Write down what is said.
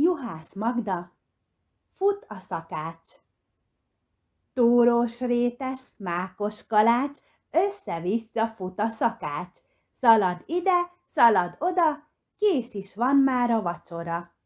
Juhász Magda, fut a szakács. Túrós rétes, mákos kalács, össze-vissza fut a szakács. Szalad ide, szalad oda, kész is van már a vacsora.